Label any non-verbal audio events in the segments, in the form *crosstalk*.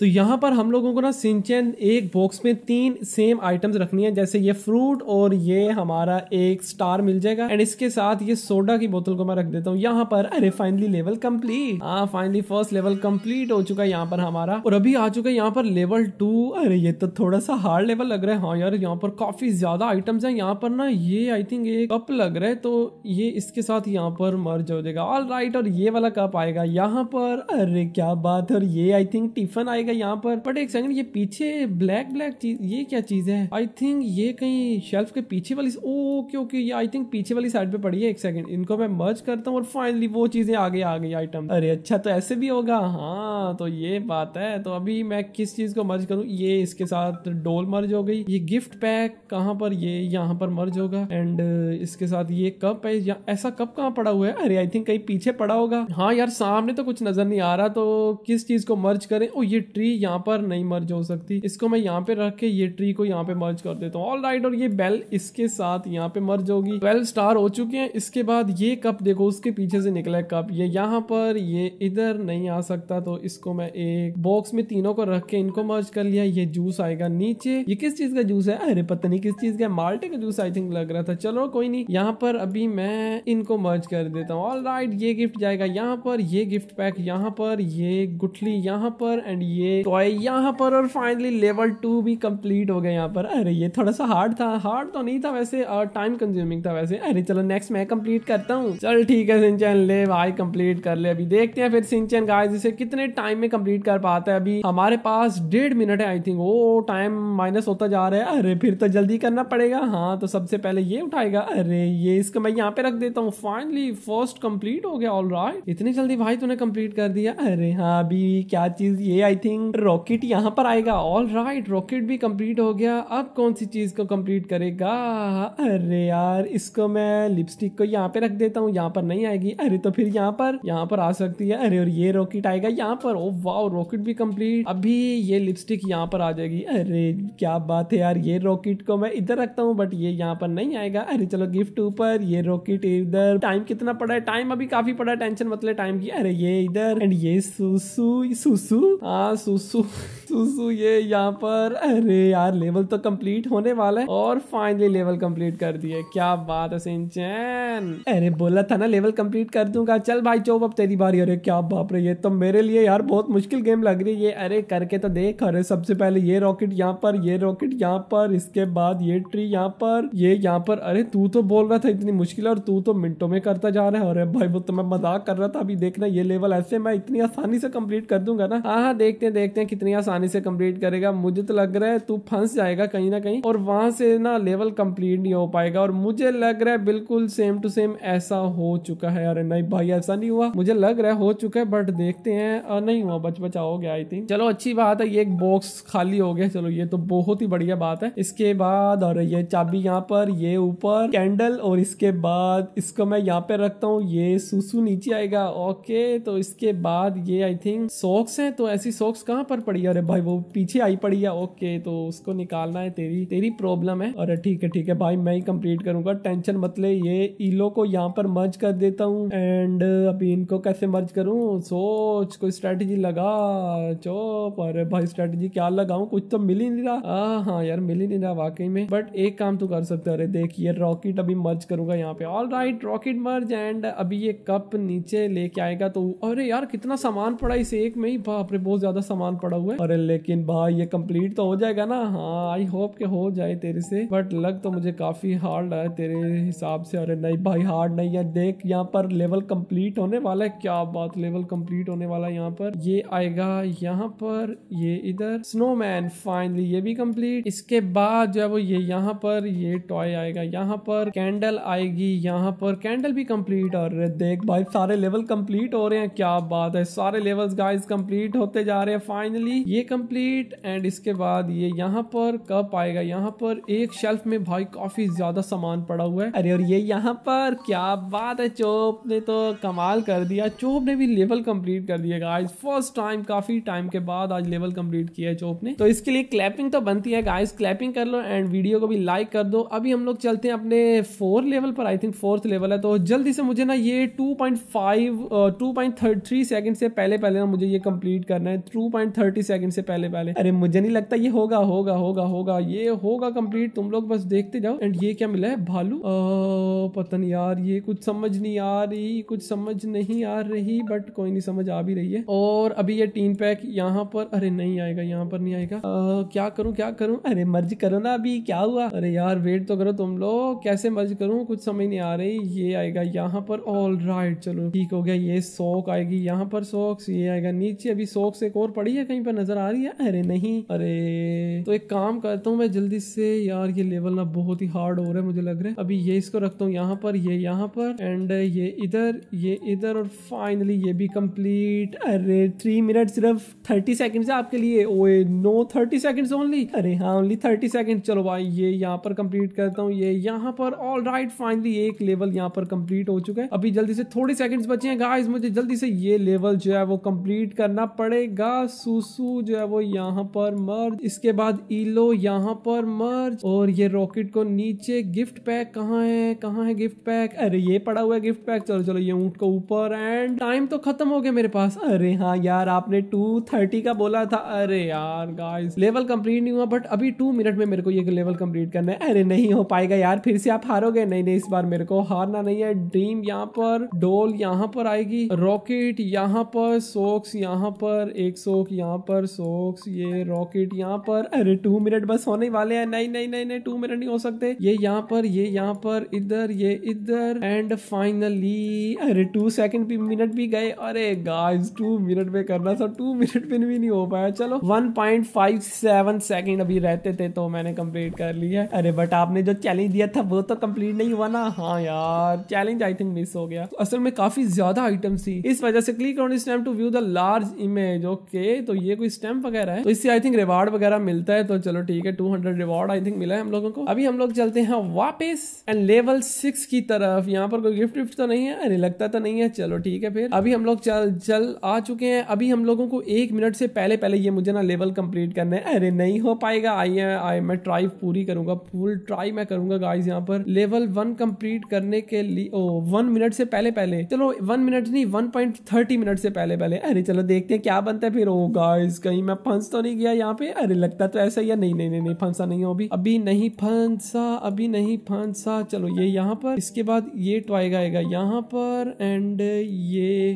तो यहाँ पर हम लोगों को ना सिंचन एक बॉक्स में तीन सेम आइटम्स रखनी है जैसे ये फ्रूट और ये हमारा एक स्टार मिल जाएगा एंड इसके साथ ये सोडा की बोतल को मैं रख देता हूँ यहाँ पर अरे फाइनली लेवल कम्प्लीट हाँ फाइनली फर्स्ट लेवल कम्प्लीट हो चुका है यहाँ पर हमारा और अभी आ चुका है यहाँ पर लेवल टू अरे ये तो थोड़ा सा हार्ड लेवल लग रहा है हाँ यार यहाँ पर काफी ज्यादा आइटम्स है यहाँ पर ना ये आई थिंक ये कप लग रहा है तो ये इसके साथ यहाँ पर मर्ज हो जाएगा ऑल राइट और ये वाला कप आएगा यहाँ पर अरे क्या बात है और ये आई थिंक टिफन आएगा जाएगा यहाँ पर बट एक सेकंड ये पीछे ब्लैक ब्लैक चीज ये क्या चीज है आई थिंक ये कहीं शेल्फ के पीछे वाली ओ क्योंकि ये आई थिंक पीछे वाली साइड पे पड़ी है एक सेकंड इनको मैं मर्ज करता हूँ और फाइनली वो चीजें आगे आ गई आइटम अरे अच्छा तो ऐसे भी होगा हाँ तो ये बात है तो अभी मैं किस चीज को मर्ज करूँ ये इसके साथ डोल मर्ज हो गई ये गिफ्ट पैक कहाँ पर ये यहाँ पर मर्ज होगा एंड इसके साथ ये कप है ऐसा कप कहाँ पड़ा हुआ है अरे आई थिंक कहीं पीछे पड़ा होगा हाँ यार सामने तो कुछ नजर नहीं आ रहा तो किस चीज को मर्ज करें ओ ये ट्री यहाँ पर नहीं मर्ज हो सकती इसको मैं यहाँ पे रख के ये ट्री को यहाँ पे मर्ज कर देता हूँ ऑल राइट और ये बेल इसके साथ यहाँ पे मर्ज होगी ट्वेल्व स्टार हो चुके हैं इसके बाद ये कप देखो उसके पीछे से निकला है कप ये यहाँ पर ये इधर नहीं आ सकता तो इसको मैं एक बॉक्स में तीनों को रख के इनको मर्ज कर लिया ये जूस आएगा नीचे ये किस चीज का जूस है अरे पता नहीं किस चीज का माल्टे का जूस आई थिंक लग रहा था चलो कोई नहीं यहाँ पर अभी मैं इनको मर्ज कर देता हूँ ऑल राइट ये गिफ्ट जाएगा यहाँ पर ये गिफ्ट पैक यहाँ पर ये गुठली यहाँ पर एंड ये ये टॉय यहाँ पर और फाइनली लेवल टू भी कंप्लीट हो गया यहाँ पर अरे ये थोड़ा सा हार्ड था हार्ड तो नहीं था वैसे और टाइम कंज्यूमिंग था वैसे अरे चलो नेक्स्ट मैं कंप्लीट करता हूँ चल ठीक है सिंचन ले भाई कंप्लीट कर ले अभी देखते हैं फिर सिंचन गाइस इसे कितने टाइम में कंप्लीट कर पाता है अभी हमारे पास डेढ़ मिनट है I think oh time minus होता जा रहा है अरे फिर तो जल्दी करना पड़ेगा हाँ तो सबसे पहले ये उठाएगा अरे ये इसको मैं यहाँ पे रख देता हूँ फाइनली फर्स्ट कम्प्लीट हो गया ऑल राइट इतनी जल्दी भाई तूने कम्प्लीट कर दिया अरे हाँ अभी क्या चीज ये आई थिंक थिंक रॉकेट यहाँ पर आएगा ऑल राइट रॉकेट भी कंप्लीट हो गया अब कौन सी चीज़ को कंप्लीट करेगा अरे यार इसको मैं लिपस्टिक को यहाँ पे रख देता हूँ यहाँ पर नहीं आएगी अरे तो फिर यहाँ पर यहाँ पर आ सकती है अरे और ये रॉकेट आएगा यहाँ पर ओ वाह रॉकेट भी कम्प्लीट अभी ये लिपस्टिक यहाँ पर आ जाएगी अरे क्या बात है यार ये रॉकेट को मैं इधर रखता हूँ बट ये यहाँ पर नहीं आएगा अरे चलो गिफ्ट ऊपर ये रॉकेट इधर टाइम कितना पड़ा है टाइम अभी काफी पड़ा है टेंशन मतलब टाइम की अरे ये इधर एंड ये सुसु सुसु हाँ, Sussu. सुसु ये यहाँ पर अरे यार लेवल तो कंप्लीट होने वाला है और फाइनली लेवल कंप्लीट कर दिए क्या बात है सिंचैन अरे बोला था ना लेवल कंप्लीट कर दूंगा चल भाई चौब अब तेरी बारी अरे क्या बाप रे ये तो मेरे लिए यार बहुत मुश्किल गेम लग रही है ये अरे करके तो देख अरे सबसे पहले ये रॉकेट यहाँ पर ये रॉकेट यहाँ पर इसके बाद ये ट्री यहाँ पर ये यहाँ पर अरे तू तो बोल रहा था इतनी मुश्किल और तू तो मिनटों में करता जा रहा है अरे भाई वो तो मैं मजाक कर रहा था अभी देखना ये लेवल ऐसे मैं इतनी आसानी से कम्प्लीट कर दूंगा ना हाँ हाँ देखते हैं देखते हैं कितनी आसानी आसानी से कंप्लीट करेगा मुझे तो लग रहा है तू फंस जाएगा कहीं ना कहीं और वहां से ना लेवल कंप्लीट नहीं हो पाएगा और मुझे लग रहा है बिल्कुल सेम टू सेम ऐसा हो चुका है अरे नहीं भाई ऐसा नहीं हुआ मुझे लग रहा है हो चुका है बट देखते हैं नहीं हुआ बच बचा हो गया आई थिंक चलो अच्छी बात है ये एक बॉक्स खाली हो गया चलो ये तो बहुत ही बढ़िया बात है इसके बाद और ये चाबी यहाँ पर ये ऊपर कैंडल और इसके बाद इसको मैं यहाँ पे रखता हूँ ये सुसु नीचे आएगा ओके तो इसके बाद ये आई थिंक सॉक्स है तो ऐसी सॉक्स कहाँ पर पड़ी अरे भाई वो पीछे आई पड़ी है ओके तो उसको निकालना है तेरी तेरी प्रॉब्लम है और ठीक है ठीक है भाई मैं ही कंप्लीट करूंगा टेंशन मत ले ये इलो को यहाँ पर मर्ज कर देता हूँ एंड अभी इनको कैसे मर्ज करूँ सोच कोई स्ट्रेटेजी लगा चोप अरे भाई स्ट्रेटेजी क्या लगाऊ कुछ तो मिल ही नहीं रहा हाँ यार मिल ही नहीं रहा वाकई में बट एक काम तो कर सकते अरे देख ये रॉकेट अभी मर्ज करूंगा यहाँ पे all right rocket merge and अभी ये कप नीचे लेके आएगा तो अरे यार कितना सामान पड़ा इस एक में ही बाप रे बहुत ज्यादा सामान पड़ा हुआ है अरे लेवल लेकिन भाई ये कंप्लीट तो हो जाएगा ना हाँ आई होप के हो जाए तेरे से बट लग तो मुझे काफ़ी हार्ड है तेरे हिसाब से अरे नहीं भाई हार्ड नहीं है देख यहाँ पर लेवल कंप्लीट होने वाला है क्या बात लेवल कंप्लीट होने वाला है यहाँ पर ये आएगा यहाँ पर ये इधर स्नोमैन फाइनली ये भी कम्प्लीट इसके बाद जो है वो ये यहाँ पर ये टॉय आएगा यहाँ पर कैंडल आएगी यहाँ पर कैंडल भी कम्प्लीट और देख भाई सारे लेवल कम्प्लीट हो रहे हैं क्या बात है सारे लेवल्स गाइस कंप्लीट होते जा रहे हैं फाइनली ये कंप्लीट एंड इसके बाद ये यहाँ पर कप आएगा यहाँ पर एक शेल्फ में भाई काफी ज्यादा सामान पड़ा हुआ है अरे और ये यहाँ पर क्या बात है चोप ने तो कमाल कर दिया चोप ने भी लेवल कंप्लीट कर दिया गाइस फर्स्ट टाइम काफी टाइम के बाद आज लेवल कंप्लीट किया है चोप ने तो इसके लिए क्लैपिंग तो बनती है गाइज क्लैपिंग कर लो एंड वीडियो को भी लाइक कर दो अभी हम लोग चलते हैं अपने फोर लेवल पर आई थिंक फोर्थ लेवल है तो जल्दी से मुझे ना ये two point five two point second से पहले पहले ना मुझे ये कंप्लीट करना है टू पॉइंट थर्टी से पहले पहले अरे मुझे नहीं लगता ये होगा होगा होगा होगा ये होगा कंप्लीट तुम लोग बस देखते जाओ एंड ये क्या मिला है भालू पता नहीं यार ये कुछ समझ नहीं आ रही कुछ समझ नहीं आ रही बट कोई नहीं समझ आ भी रही है और अभी ये टीन पैक यहाँ पर अरे नहीं आएगा यहाँ पर नहीं आएगा आ, क्या करूँ क्या करूँ अरे मर्ज करो ना अभी क्या हुआ अरे यार वेट तो करो तुम लोग कैसे मर्ज करूँ कुछ समझ नहीं आ रही ये आएगा यहाँ पर ऑल राइट चलो ठीक हो गया ये सोक आएगी यहाँ पर सोक्स ये आएगा नीचे अभी सोक्स एक और पड़ी है कहीं पर नजर आ आ रही है अरे नहीं अरे तो एक काम करता हूँ मैं जल्दी से यार ये लेवल ना बहुत ही हार्ड हो रहा है मुझे लग रहा है अभी ये इसको रखता हूँ यहाँ पर ये यहाँ पर एंड ये इधर ये इधर और फाइनली ये भी कम्प्लीट अरे थ्री मिनट सिर्फ थर्टी सेकेंड आपके लिए ओए नो थर्टी सेकेंड ओनली अरे हाँ ओनली थर्टी सेकेंड चलो भाई ये यहाँ पर कम्प्लीट करता हूँ ये यहाँ पर ऑल राइट फाइनली एक लेवल यहाँ पर कम्प्लीट हो चुका है अभी जल्दी से थोड़े सेकंड्स बचे हैं गाइस मुझे जल्दी से ये लेवल जो है वो कंप्लीट करना पड़ेगा सुसु जो जो है वो यहाँ पर मर्ज इसके बाद ईलो यहाँ पर मर्ज और ये रॉकेट को नीचे गिफ्ट पैक कहा है कहा है गिफ्ट पैक अरे ये पड़ा हुआ है गिफ्ट पैक चलो चलो ये ऊँट को ऊपर एंड टाइम तो खत्म हो गया मेरे पास अरे हाँ यार आपने टू थर्टी का बोला था अरे यार गाइस लेवल कंप्लीट नहीं हुआ बट अभी टू मिनट में मेरे को ये लेवल कंप्लीट करना है अरे नहीं हो पाएगा यार फिर से आप हारोगे नहीं नहीं इस बार मेरे को हारना नहीं है ड्रीम यहाँ पर डोल यहाँ पर आएगी रॉकेट यहाँ पर सोक्स यहाँ पर एक सोक यहाँ पर सोक्स ये रॉकेट यहाँ पर अरे टू मिनट बस होने वाले हैं नहीं नहीं नहीं नहीं टू मिनट नहीं हो सकते ये यहाँ पर ये यहाँ पर इधर ये इधर एंड फाइनली अरे टू सेकंड भी मिनट भी गए अरे गाइस टू मिनट में करना था टू मिनट में भी नहीं हो पाया चलो one point five seven second अभी रहते थे तो मैंने कम्प्लीट कर लिया अरे बट आपने जो चैलेंज दिया था वो तो कम्प्लीट नहीं हुआ ना हाँ यार चैलेंज आई थिंक मिस हो गया असल में काफी ज्यादा आइटम थी इस वजह से click on stem to view the large image okay तो ये कोई स्टैम्प वगैरह है तो इससे आई थिंक रिवार्ड वगैरह मिलता है तो चलो ठीक है two hundred reward I think मिला है हम लोगों को अभी हम लोग चलते हैं वापस एंड लेवल सिक्स की तरफ यहाँ पर कोई गिफ्ट विफ्ट तो नहीं है अरे लगता तो नहीं है चलो ठीक है फिर अभी हम लोग चल चल आ चुके हैं अभी हम लोगों को एक मिनट से पहले पहले ये मुझे ना लेवल कंप्लीट करना है अरे नहीं हो पाएगा आई आई मैं ट्राई पूरी करूंगा फुल ट्राई मैं करूंगा गाइज यहाँ पर लेवल वन कंप्लीट करने के लिए ओ वन मिनट से पहले पहले चलो वन मिनट नहीं वन पॉइंट थर्टी मिनट से पहले पहले अरे चलो देखते हैं क्या बनता है फिर ओ गाइज कहीं नहीं मैं फंस तो नहीं गया यहाँ पे अरे लगता तो ऐसा ही है नहीं नहीं नहीं फंसा नहीं हो अभी अभी नहीं फंसा अभी नहीं फंसा चलो ये यहाँ पर इसके बाद ये ट्वाइग आएगा यहाँ पर एंड ये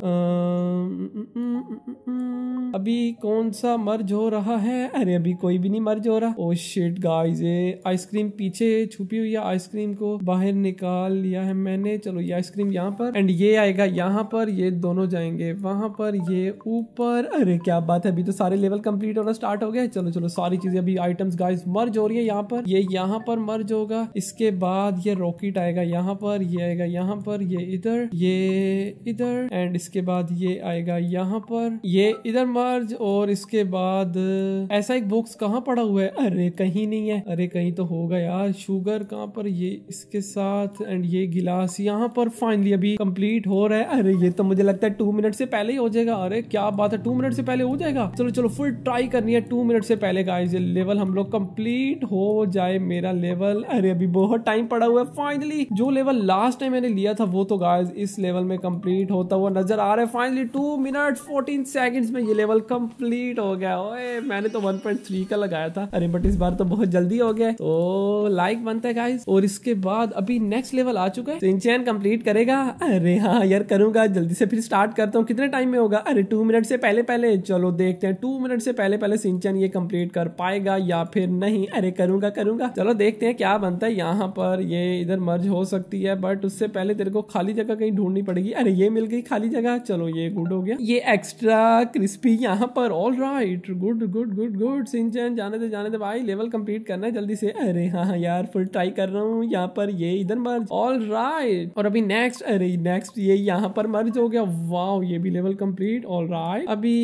अभी कौन सा मर्ज हो रहा है अरे अभी कोई भी नहीं मर्ज हो रहा ओ शिट गाइस ये आइसक्रीम पीछे छुपी हुई है आइसक्रीम को बाहर निकाल लिया है मैंने चलो ये आइसक्रीम यहाँ पर एंड ये आएगा यहाँ पर ये दोनों जाएंगे वहां पर ये ऊपर अरे क्या बात है अभी तो सारे लेवल लेवल कंप्लीट होना स्टार्ट हो गया चलो चलो सारी चीजें अभी आइटम्स गाइस मर्ज हो रही है यहाँ पर ये यहाँ पर मर्ज होगा इसके बाद ये रॉकेट आएगा यहाँ पर ये आएगा यहाँ पर ये इधर ये इधर एंड इसके बाद ये आएगा यहाँ पर ये इधर मर्ज और इसके बाद ऐसा एक बॉक्स कहाँ पड़ा हुआ है अरे कहीं नहीं है अरे कहीं तो होगा यार शुगर कहाँ पर ये इसके साथ एंड ये गिलास यहाँ पर फाइनली अभी कंप्लीट हो रहा है अरे ये तो मुझे लगता है टू मिनट से पहले ही हो जाएगा अरे क्या बात है टू मिनट से पहले हो जाएगा चलो चलो फुल ट्राई करनी है टू मिनट से पहले गाइस ये लेवल हम लोग कंप्लीट हो जाए मेरा लेवल अरे अभी बहुत टाइम पड़ा हुआ है फाइनली जो लेवल लास्ट टाइम मैंने लिया था वो तो गाइस इस लेवल में कंप्लीट होता हुआ नजर आ रहा है finally two minute fourteen seconds में ये लेवल कम्प्लीट हो गया ओए मैंने तो वन का लगाया था अरे बट इस बार तो बहुत जल्दी हो गया तो लाइक बनता है गाइज और इसके बाद अभी नेक्स्ट लेवल आ चुका है सिंचैन कम्प्लीट करेगा अरे हाँ यार करूंगा जल्दी से फिर स्टार्ट करता हूँ कितने टाइम में होगा अरे टू मिनट से पहले पहले चलो देखते हैं टू मिनट मिनट से पहले पहले सिंचन ये कंप्लीट कर पाएगा या फिर नहीं अरे करूंगा करूंगा चलो देखते हैं क्या बनता है यहाँ पर ये इधर मर्ज हो सकती है बट उससे पहले तेरे को खाली जगह कहीं ढूंढनी पड़ेगी अरे ये मिल गई खाली जगह चलो ये गुड हो गया ये एक्स्ट्रा क्रिस्पी यहाँ पर all right good good good good सिंचन जाने दे जाने दे भाई लेवल कम्प्लीट करना है जल्दी से अरे हाँ हाँ यार फुल ट्राई कर रहा हूँ यहाँ पर ये इधर मर्ज ऑल राइट और अभी नेक्स्ट अरे नेक्स्ट ये यहाँ पर मर्ज हो गया वाह ये भी लेवल कंप्लीट ऑल राइट अभी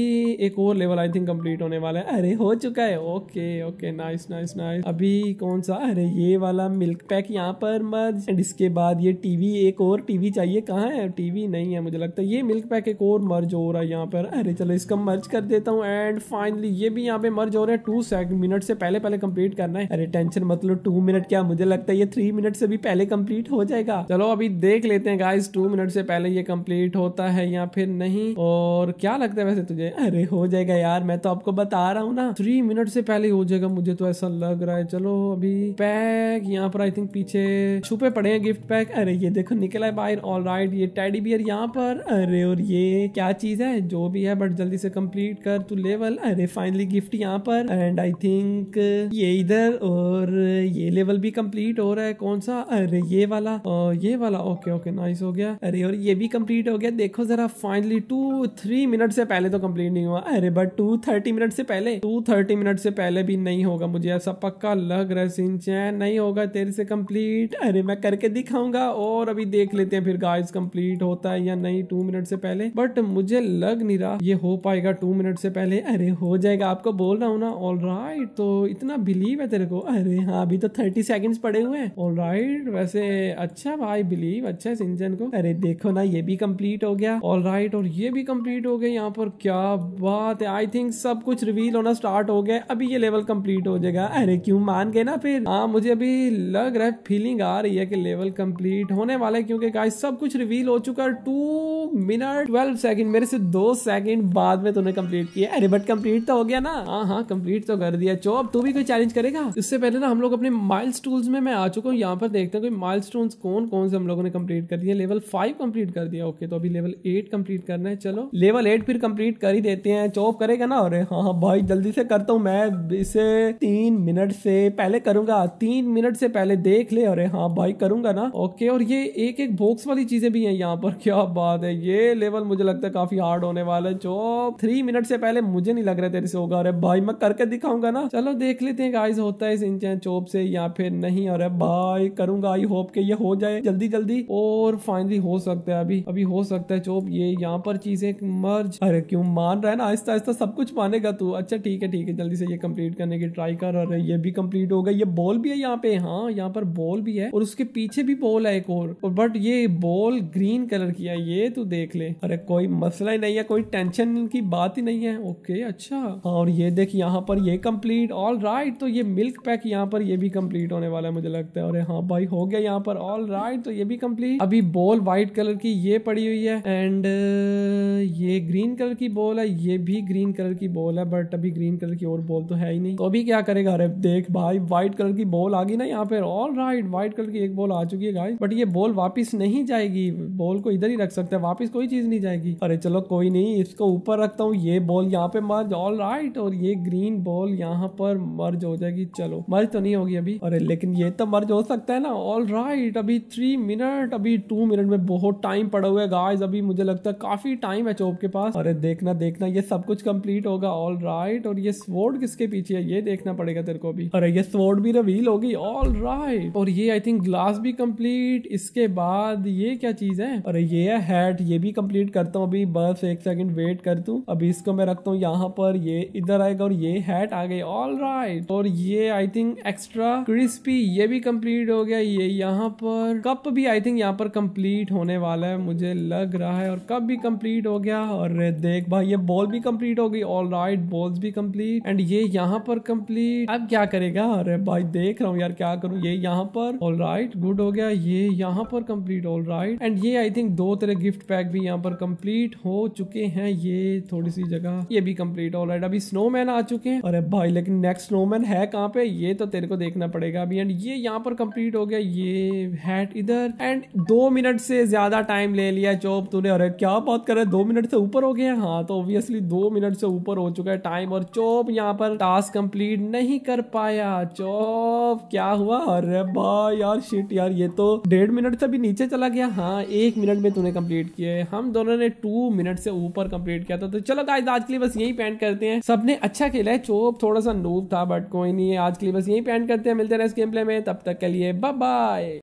एक और लेवल आई थिंक कंप्लीट होने वाला है अरे हो चुका है okay okay nice nice nice अभी कौन सा अरे ये वाला मिल्क पैक यहाँ पर मर्ज एंड इसके बाद ये टीवी एक और टीवी चाहिए कहाँ है टीवी नहीं है मुझे लगता है ये मिल्क पैक एक और मर्ज हो रहा है यहाँ पर अरे चलो इसका मर्ज कर देता हूँ एंड फाइनली ये भी यहाँ पे मर्ज हो रहा है टू मिनट से पहले पहले कम्प्लीट करना है अरे टेंशन मतलब टू मिनट क्या मुझे लगता है ये थ्री मिनट से भी पहले कम्प्लीट हो जाएगा चलो अभी देख लेते हैं गाइज टू मिनट से पहले ये कंप्लीट होता है या फिर नहीं और क्या लगता है वैसे तुझे अरे हो जाएगा यार मैं तो तो आपको बता रहा हूँ ना थ्री मिनट से पहले हो जाएगा मुझे तो ऐसा लग रहा है चलो अभी पैक यहाँ पर आई थिंक पीछे छुपे पड़े हैं गिफ्ट पैक अरे ये देखो निकला है बाहर ऑल राइट ये टेडी बियर यहाँ पर अरे और ये क्या चीज है जो भी है बट जल्दी से कम्प्लीट कर तू लेवल अरे फाइनली गिफ्ट यहाँ पर एंड आई थिंक ये इधर और ये लेवल भी कम्प्लीट हो रहा है कौन सा अरे ये वाला और ये वाला ओके ओके नाइस हो गया अरे और ये भी कम्प्लीट हो गया देखो जरा फाइनली टू थ्री मिनट से पहले तो कम्प्लीट नहीं हुआ अरे बट टू थर्टी मिनट से पहले टू थर्टी मिनट से पहले भी नहीं होगा मुझे ऐसा पक्का लग रहा है सिंचैन नहीं होगा तेरे से कंप्लीट अरे मैं करके दिखाऊंगा और अभी देख लेते हैं फिर गाइस कंप्लीट होता है या नहीं टू मिनट से पहले बट मुझे लग नहीं रहा ये हो पाएगा टू मिनट से पहले अरे हो जाएगा आपको बोल रहा हूँ ना ऑल राइट तो इतना बिलीव है तेरे को अरे हाँ अभी तो थर्टी सेकेंड पड़े हुए हैं ऑल राइट वैसे अच्छा भाई बिलीव अच्छा है सिंचन को अरे देखो ना ये भी कम्प्लीट हो गया ऑल राइट और ये भी कम्प्लीट हो गया यहाँ पर क्या बात है आई थिंक सब कुछ रिवील होना स्टार्ट हो गया अभी ये लेवल कंप्लीट हो जाएगा अरे क्यों मान गए ना फिर हाँ मुझे अभी लग रहा है फीलिंग आ रही है कि लेवल कंप्लीट होने वाला है क्योंकि गाइस सब कुछ रिवील हो चुका है टू मिनट ट्वेल्व सेकंड मेरे से दो सेकंड बाद में तूने कंप्लीट किया अरे बट कंप्लीट तो हो गया ना हाँ हाँ कम्प्लीट तो कर दिया चो अब तू भी कोई चैलेंज करेगा इससे पहले ना हम लोग अपने माइल टूल्स में मैं आ चुका हूँ यहाँ पर देखते हैं माइल स्टोन कौन कौन से हम लोगों ने कम्प्लीट कर दिया लेवल फाइव कम्प्लीट कर दिया ओके तो अभी लेवल एट कम्प्लीट करना है चलो लेवल एट फिर कम्प्लीट कर ही देते हैं चोप करेगा ना अरे हाँ हाँ भाई जल्दी से करता हूँ मैं इसे तीन मिनट से पहले करूंगा तीन मिनट से पहले देख ले अरे हाँ भाई करूंगा ना ओके और ये एक एक बॉक्स वाली चीजें भी है यहाँ पर *laughs* क्या बात है ये लेवल मुझे लगता है काफी हार्ड होने वाला है जो थ्री मिनट से पहले मुझे नहीं लग रहा तेरे से होगा अरे भाई मैं करके दिखाऊंगा ना चलो देख लेते हैं गाइज होता है सिंचन चोप से या फिर नहीं अरे भाई करूंगा आई होप के ये हो जाए जल्दी जल्दी और फाइनली हो सकता है अभी अभी हो सकता है चोप ये यहाँ पर चीजें मर्ज अरे क्यों मान रहा है ना आहिस्ता आहिस्ता सब कुछ मानेगा तू अच्छा ठीक है ठीक है जल्दी से ये कंप्लीट करने की ट्राई कर और ये भी कंप्लीट होगा ये बॉल भी है यहाँ पे हाँ यहाँ पर बॉल भी है और उसके पीछे भी बॉल है एक और बट ये बॉल ग्रीन कलर की है ये तू देख ले अरे कोई मसला ही नहीं है कोई टेंशन की बात ही नहीं है ओके अच्छा हाँ और ये देख यहाँ पर ये कम्प्लीट ऑल राइट तो ये मिल्क पैक यहाँ पर ये भी कम्प्लीट होने वाला है मुझे लगता है अरे हाँ भाई हो गया यहाँ पर ऑल राइट तो ये भी कम्प्लीट अभी बॉल व्हाइट कलर की ये पड़ी हुई है एंड ये ग्रीन कलर की बॉल है ये भी ग्रीन कलर की की बॉल है बट अभी ग्रीन कलर की और बॉल तो है ही नहीं तो अभी क्या करेगा अरे देख भाई व्हाइट कलर की बॉल आ गई ना यहाँ पर ऑल राइट व्हाइट कलर की एक बॉल आ चुकी है गाइस बट ये बॉल वापस नहीं जाएगी बॉल को इधर ही रख सकते हैं वापस कोई चीज नहीं जाएगी अरे चलो कोई नहीं इसको ऊपर रखता हूँ ये बॉल यहाँ पे मर्ज ऑल राइट और ये ग्रीन बॉल यहाँ पर मर्ज हो जाएगी चलो मर्ज तो नहीं होगी अभी अरे लेकिन ये तो मर्ज हो सकता है ना ऑल राइट अभी थ्री मिनट अभी टू मिनट में बहुत टाइम पड़ा हुआ है गाय अभी मुझे लगता है काफी टाइम है चौप के पास अरे देखना देखना ये सब कुछ कंप्लीट हो होगा ऑल राइट और ये स्वॉर्ड किसके पीछे है ये देखना पड़ेगा तेरे को भी अरे ये स्वॉर्ड भी रिवील होगी ऑल राइट और ये आई थिंक ग्लास भी कम्प्लीट इसके बाद ये क्या चीज है अरे ये है हैट ये भी कम्प्लीट करता हूँ अभी बस एक सेकंड वेट कर तू अभी इसको मैं रखता हूँ यहाँ पर ये इधर आएगा और ये हैट आ गई ऑल राइट और ये आई थिंक एक्स्ट्रा क्रिस्पी ये भी कम्प्लीट हो गया ये यहाँ पर कप भी आई थिंक यहाँ पर कम्प्लीट होने वाला है मुझे लग रहा है और कप भी कम्प्लीट हो गया और देख भाई ये बॉल भी कम्प्लीट हो गई ऑल ऑलराइट बॉल्स भी कंप्लीट एंड ये यहाँ पर कंप्लीट अब क्या करेगा अरे भाई देख रहा हूँ यार क्या करूँ ये यहाँ पर ऑल राइट गुड हो गया ये यहाँ पर कंप्लीट ऑल राइट एंड ये आई थिंक दो तरह गिफ्ट पैक भी यहाँ पर कंप्लीट हो चुके हैं ये थोड़ी सी जगह ये भी कंप्लीट ऑल राइट अभी स्नोमैन आ चुके हैं अरे भाई लेकिन नेक्स्ट स्नोमैन है कहाँ पे ये तो तेरे को देखना पड़ेगा अभी एंड ये यहाँ पर कम्प्लीट हो गया ये हैट इधर एंड दो मिनट से ज्यादा टाइम ले लिया चौब तूने अरे क्या बात कर रहे दो मिनट से ऊपर हो गया हाँ तो ऑब्वियसली दो मिनट से ऊपर ओवर हो चुका है टाइम और चोप यहाँ पर टास्क कंप्लीट नहीं कर पाया चोप क्या हुआ अरे भाई यार शिट यार ये तो डेढ़ मिनट से भी नीचे चला गया हाँ एक मिनट में तूने कंप्लीट किए हम दोनों ने टू मिनट से ऊपर कंप्लीट किया था तो चलो गाइस आज के लिए बस यही पेंट करते हैं सबने अच्छा खेला है चोप थोड़ा सा नूब था बट कोई नहीं आज के लिए बस यही पेंट करते हैं मिलते रहे इस गेम प्ले में तब तक के लिए बाय